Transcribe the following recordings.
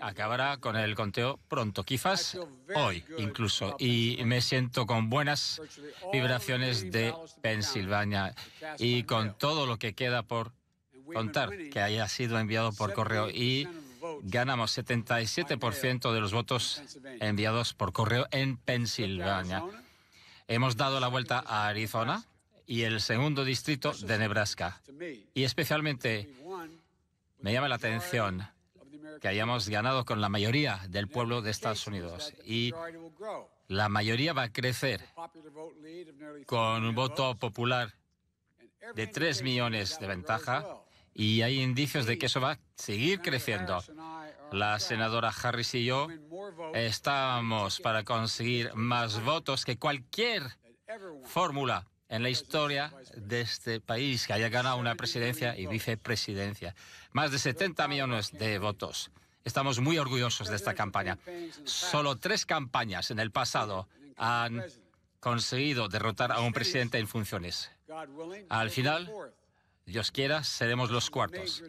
acabará con el conteo pronto, quizás hoy incluso. Y me siento con buenas vibraciones de Pensilvania y con todo lo que queda por contar que haya sido enviado por correo. Y ganamos 77% de los votos enviados por correo en Pensilvania. Hemos dado la vuelta a Arizona y el segundo distrito de Nebraska. Y especialmente me llama la atención que hayamos ganado con la mayoría del pueblo de Estados Unidos y la mayoría va a crecer con un voto popular de 3 millones de ventaja y hay indicios de que eso va a seguir creciendo. La senadora Harris y yo estamos para conseguir más votos que cualquier fórmula en la historia de este país que haya ganado una presidencia y vicepresidencia. Más de 70 millones de votos. Estamos muy orgullosos de esta campaña. Solo tres campañas en el pasado han conseguido derrotar a un presidente en funciones. Al final, Dios quiera, seremos los cuartos.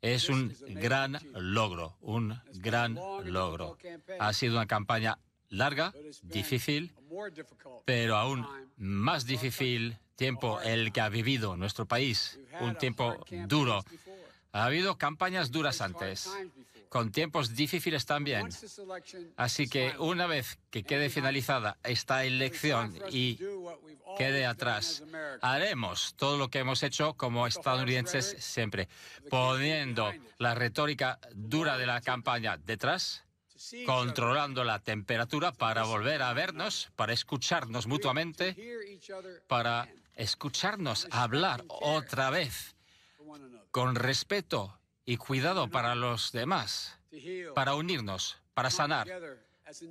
Es un gran logro, un gran logro. Ha sido una campaña larga, difícil, pero aún más difícil tiempo el que ha vivido nuestro país, un tiempo duro. Ha habido campañas duras antes, con tiempos difíciles también. Así que una vez que quede finalizada esta elección y quede atrás, haremos todo lo que hemos hecho como estadounidenses siempre, poniendo la retórica dura de la campaña detrás controlando la temperatura para volver a vernos, para escucharnos mutuamente, para escucharnos hablar otra vez con respeto y cuidado para los demás, para unirnos, para sanar,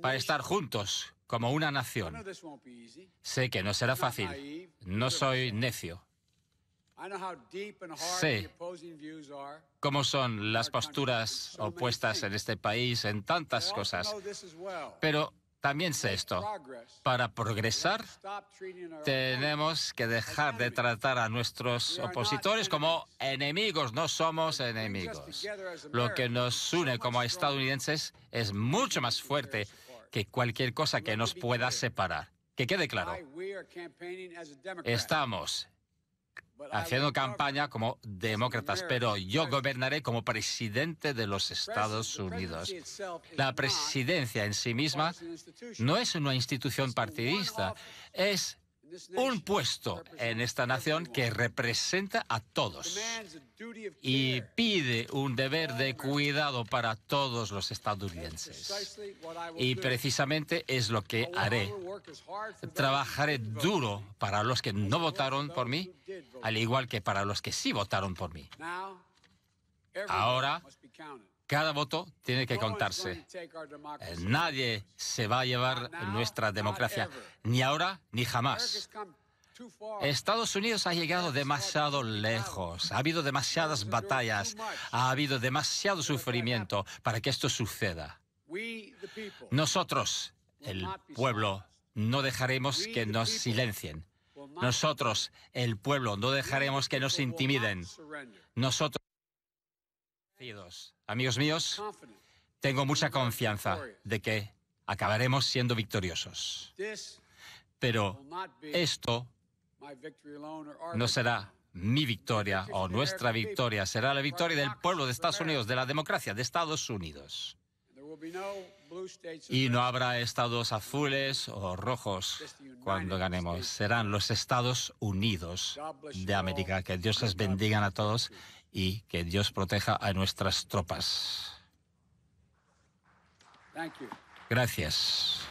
para estar juntos como una nación. Sé que no será fácil, no soy necio, Sé cómo son las posturas opuestas en este país en tantas cosas, pero también sé esto. Para progresar, tenemos que dejar de tratar a nuestros opositores como enemigos. No somos enemigos. Lo que nos une como estadounidenses es mucho más fuerte que cualquier cosa que nos pueda separar. Que quede claro. Estamos haciendo campaña como demócratas, pero yo gobernaré como presidente de los Estados Unidos. La presidencia en sí misma no es una institución partidista, es un puesto en esta nación que representa a todos y pide un deber de cuidado para todos los estadounidenses. Y precisamente es lo que haré. Trabajaré duro para los que no votaron por mí, al igual que para los que sí votaron por mí. Ahora cada voto tiene que contarse. Eh, nadie se va a llevar nuestra democracia, ni ahora ni jamás. Estados Unidos ha llegado demasiado lejos, ha habido demasiadas batallas, ha habido demasiado sufrimiento para que esto suceda. Nosotros, el pueblo, no dejaremos que nos silencien. Nosotros, el pueblo, no dejaremos que nos intimiden. Nosotros Amigos míos, tengo mucha confianza de que acabaremos siendo victoriosos. Pero esto no será mi victoria o nuestra victoria, será la victoria del pueblo de Estados Unidos, de la democracia de Estados Unidos. Y no habrá estados azules o rojos cuando ganemos. Serán los Estados Unidos de América. Que Dios les bendiga a todos y que Dios proteja a nuestras tropas. Gracias.